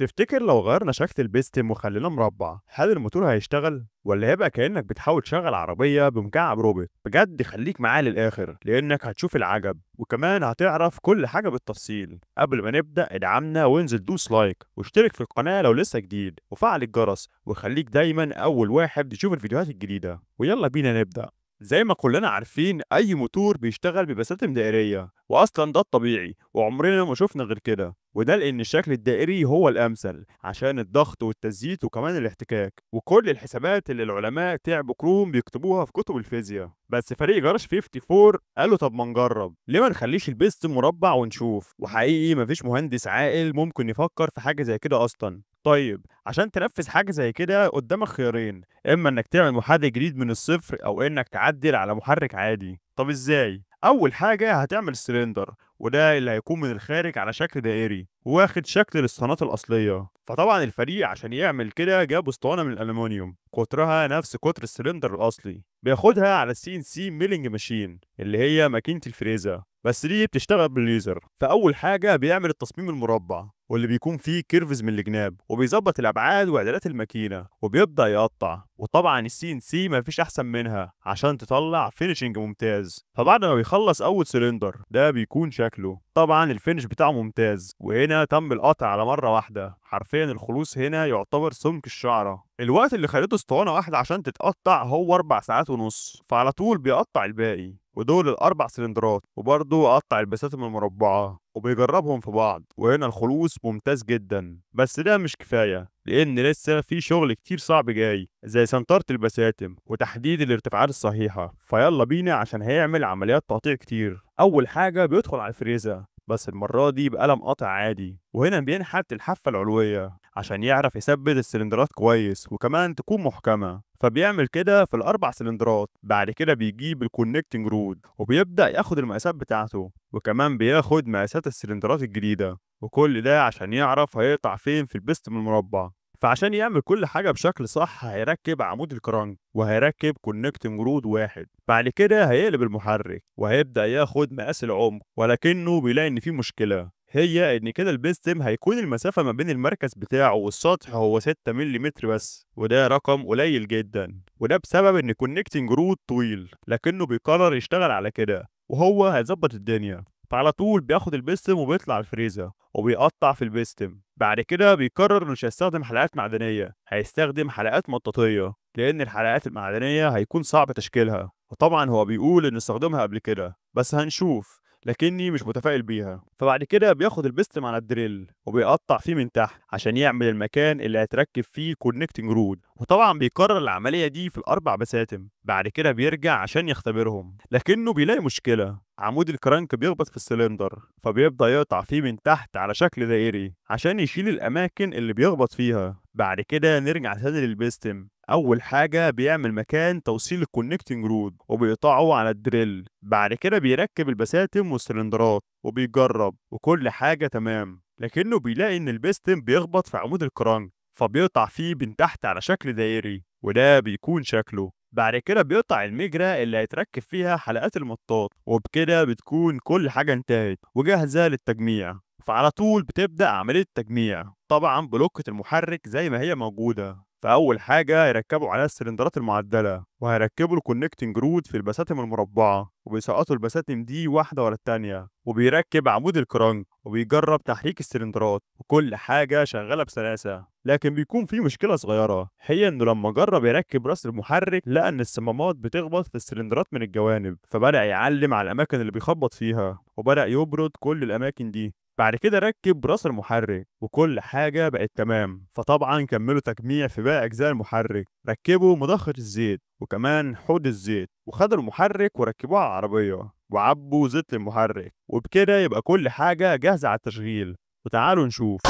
تفتكر لو غيرنا شكل البيستم وخلينا مربع هل الموتور هيشتغل ولا هيبقى كانك بتحاول تشغل عربيه بمكعب روبوت بجد خليك معاه للاخر لانك هتشوف العجب وكمان هتعرف كل حاجه بالتفصيل قبل ما نبدا ادعمنا وانزل دوس لايك واشترك في القناه لو لسه جديد وفعل الجرس وخليك دايما اول واحد تشوف الفيديوهات الجديده ويلا بينا نبدا زي ما كلنا عارفين أي موتور بيشتغل ببساتم دائرية وأصلا ده الطبيعي وعمرنا ما شفنا غير كده وده لأن الشكل الدائري هو الأمثل عشان الضغط والتزييت وكمان الاحتكاك وكل الحسابات اللي العلماء تعبوا كروم بيكتبوها في كتب الفيزياء بس فريق جرش 54 قالوا طب ما نجرب ليه ما نخليش البيست مربع ونشوف وحقيقي مفيش مهندس عاقل ممكن يفكر في حاجة زي كده أصلا طيب عشان تنفذ حاجة زي كده قدامك خيارين إما إنك تعمل محرك جديد من الصفر أو إنك تعدل على محرك عادي طب إزاي؟ أول حاجة هتعمل سلندر وده اللي هيكون من الخارج على شكل دائري واخد شكل الاسطوانات الأصلية فطبعا الفريق عشان يعمل كده جاب اسطوانة من الألمنيوم قطرها نفس قطر السلندر الأصلي بياخدها على السي ان سي ميلينج ماشين اللي هي ماكينة الفريزة بس دي بتشتغل بالليزر فأول حاجة بيعمل التصميم المربع واللي بيكون فيه كيرفز من الجناب وبيظبط الابعاد واعدادات الماكينه وبيبدا يقطع وطبعا السي ان سي مفيش احسن منها عشان تطلع فينيشنج ممتاز فبعد ما بيخلص اول سلندر ده بيكون شكله طبعا الفينش بتاعه ممتاز وهنا تم القطع على مره واحده حرفيا الخلوص هنا يعتبر سمك الشعره الوقت اللي خليته اسطوانه واحده عشان تتقطع هو اربع ساعات ونص فعلى طول بيقطع الباقي ودول الأربع سلندرات وبرضه قطع البساتم المربعة وبيجربهم في بعض وهنا الخلوص ممتاز جدا بس ده مش كفاية لأن لسه في شغل كتير صعب جاي زي سنطرة البساتم وتحديد الارتفاعات الصحيحة فيلا بينا عشان هيعمل عمليات تقطيع كتير أول حاجة بيدخل على الفريزة بس المرة دي بقلم قاطع عادي وهنا بينحت الحافة العلوية عشان يعرف يثبت السلندرات كويس وكمان تكون محكمة فبيعمل كده في الأربع سلندرات بعد كده بيجيب الكونكتنج رود وبيبدأ ياخد المقاسات بتاعته وكمان بياخد مقاسات السلندرات الجديدة وكل ده عشان يعرف هيقطع فين في البست من المربع فعشان يعمل كل حاجة بشكل صح هيركب عمود الكرنك وهيركب كونكتنج رود واحد بعد كده هيقلب المحرك وهيبدأ ياخد مقاس العمق ولكنه بيلاقي إن في مشكلة هي إن كده البيستم هيكون المسافة ما بين المركز بتاعه والسطح هو 6 ملم بس وده رقم قليل جدا وده بسبب إن كونكتنج رود طويل لكنه بيقرر يشتغل على كده وهو هيظبط الدنيا فعلى طول بياخد البستم وبيطلع الفريزة وبيقطع في البستم بعد كده بيقرر انه مش هيستخدم حلقات معدنية هيستخدم حلقات مطاطية لان الحلقات المعدنية هيكون صعب تشكيلها وطبعا هو بيقول انه استخدمها قبل كده بس هنشوف لكني مش متفائل بيها فبعد كده بياخد البستم على الدريل وبيقطع فيه من تحت عشان يعمل المكان اللي هتركب فيه كونكتنج رود وطبعا بيكرر العملية دي في الأربع بساتم بعد كده بيرجع عشان يختبرهم لكنه بيلاقي مشكلة عمود الكرنك بيخبط في السلندر فبيبدأ يقطع فيه من تحت على شكل دائري عشان يشيل الأماكن اللي بيخبط فيها بعد كده نرجع تاني للبيستم اول حاجه بيعمل مكان توصيل الكونكتنج رود وبيقطعه على الدريل بعد كده بيركب البساتم والسلندرات وبيجرب وكل حاجه تمام لكنه بيلاقي ان البستم بيخبط في عمود الكرنك فبيقطع فيه من تحت على شكل دائري وده بيكون شكله بعد كده بيقطع المجرة اللي هيتركب فيها حلقات المطاط وبكده بتكون كل حاجة انتهت وجاهزة للتجميع فعلى طول بتبدأ عملية التجميع طبعا بلوكة المحرك زي ما هي موجودة فأول حاجة هيركبوا عليها السلندرات المعدلة وهيركبوا الكونكتنج رود في البساتم المربعة وبيسقطوا البساتم دي واحدة ورا التانية وبيركب عمود الكرنك وبيجرب تحريك السلندرات وكل حاجة شغالة بسلاسة لكن بيكون في مشكلة صغيرة هي إنه لما جرب يركب راس المحرك لقى إن الصمامات بتخبط في السلندرات من الجوانب فبدأ يعلم على الأماكن اللي بيخبط فيها وبدأ يبرد كل الأماكن دي بعد كده ركب راس المحرك وكل حاجة بقت تمام فطبعا كملوا تجميع في باقي أجزاء المحرك ركبوا مضخة الزيت وكمان حوض الزيت وخدوا المحرك وركبوه على العربية وعبوا زيت المحرك وبكده يبقى كل حاجة جاهزة على التشغيل وتعالوا نشوف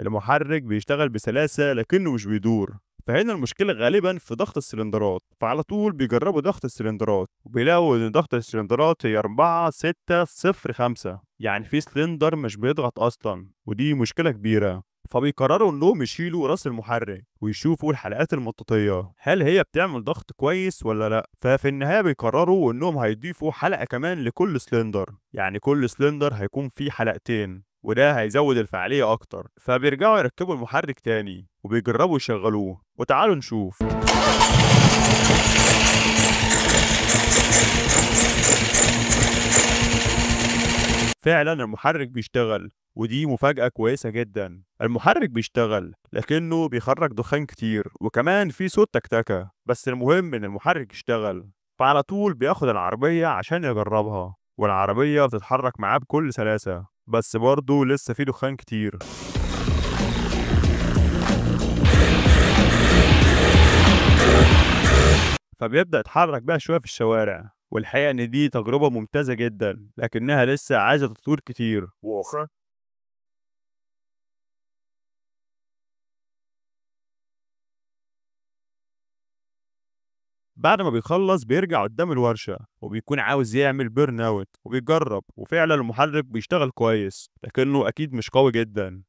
المحرك بيشتغل بسلاسة لكنه مش بيدور فهنا المشكلة غالبا في ضغط السلندرات فعلى طول بيجربوا ضغط السلندرات وبيلاقوا ان ضغط السلندرات هي 4 6 0 5 يعني في سلندر مش بيضغط اصلا ودي مشكلة كبيرة فبيقرروا انهم يشيلوا راس المحرك ويشوفوا الحلقات المطاطية هل هي بتعمل ضغط كويس ولا لا ففي النهاية بيقرروا انهم هيضيفوا حلقة كمان لكل سلندر يعني كل سلندر هيكون فيه حلقتين وده هيزود الفعالية أكتر فبيرجعوا يركبوا المحرك تاني وبيجربوا يشغلوه وتعالوا نشوف فعلا المحرك بيشتغل ودي مفاجأة كويسة جدا المحرك بيشتغل لكنه بيخرج دخان كتير وكمان في صوت تكتكة بس المهم ان المحرك يشتغل فعلى طول بياخد العربية عشان يجربها والعربية بتتحرك معاه بكل سلاسة بس برضه لسه في دخان كتير فبيبدأ يتحرك بقى شوية في الشوارع والحقيقة إن دي تجربة ممتازة جدا لكنها لسه عايزة تطوير كتير بعد ما بيخلص بيرجع قدام الورشة وبيكون عاوز يعمل بيرن اوت وبيجرب وفعلا المحرك بيشتغل كويس لكنه أكيد مش قوي جدا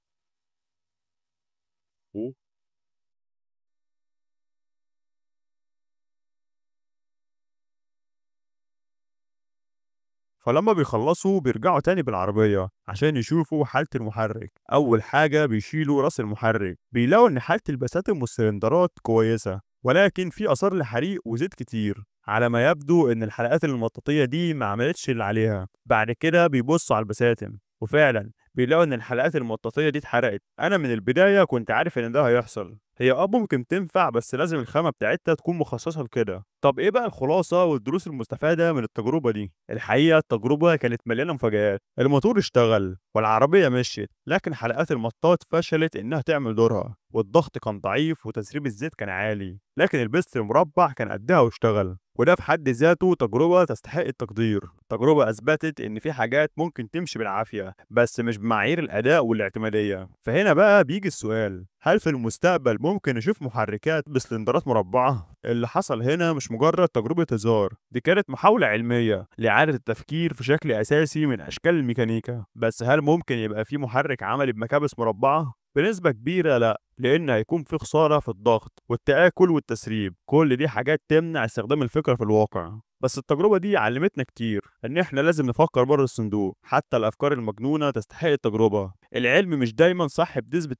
فلما بيخلصوا بيرجعوا تاني بالعربية عشان يشوفوا حالة المحرك أول حاجة بيشيلوا راس المحرك بيلاقوا إن حالة البساتم والسلندرات كويسة ولكن في اثار لحريق وزيت كتير على ما يبدو ان الحلقات المطاطيه دي ما عملتش اللي عليها بعد كده بيبصوا على البساتم وفعلا بيلاقوا ان الحلقات المطاطيه دي اتحرقت انا من البدايه كنت عارف ان ده هيحصل هي اه ممكن تنفع بس لازم الخامه بتاعتها تكون مخصصه لكده طب ايه بقى الخلاصه والدروس المستفاده من التجربه دي الحقيقه التجربه كانت مليانه مفاجآت الموتور اشتغل والعربيه مشيت لكن حلقات المطاط فشلت انها تعمل دورها والضغط كان ضعيف وتسريب الزيت كان عالي لكن البست المربع كان قدها واشتغل وده في حد ذاته تجربة تستحق التقدير تجربة أثبتت إن في حاجات ممكن تمشي بالعافية بس مش بمعايير الاداء والاعتماديه فهنا بقى بيجي السؤال هل في المستقبل ممكن نشوف محركات بسلندرات مربعة؟ اللي حصل هنا مش مجرد تجربة هزار، دي كانت محاولة علمية لإعادة التفكير في شكل أساسي من أشكال الميكانيكا، بس هل ممكن يبقى في محرك عملي بمكابس مربعة؟ بنسبة كبيرة لأ، لأن هيكون في خسارة في الضغط والتآكل والتسريب، كل دي حاجات تمنع استخدام الفكرة في الواقع. بس التجربة دي علمتنا كتير إن إحنا لازم نفكر بره الصندوق حتى الأفكار المجنونة تستحق التجربة العلم مش دايما صح بنسبة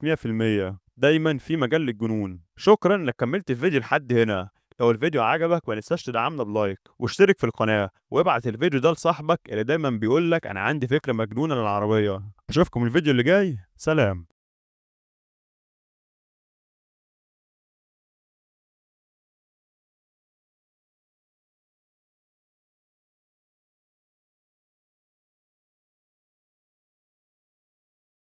100% دايما في مجال للجنون شكرا انك كملت الفيديو لحد هنا لو الفيديو عجبك ما تنساش تدعمنا بلايك واشترك في القناة وابعت الفيديو ده لصاحبك اللي دايما بيقولك انا عندي فكرة مجنونة للعربية اشوفكم الفيديو اللي جاي سلام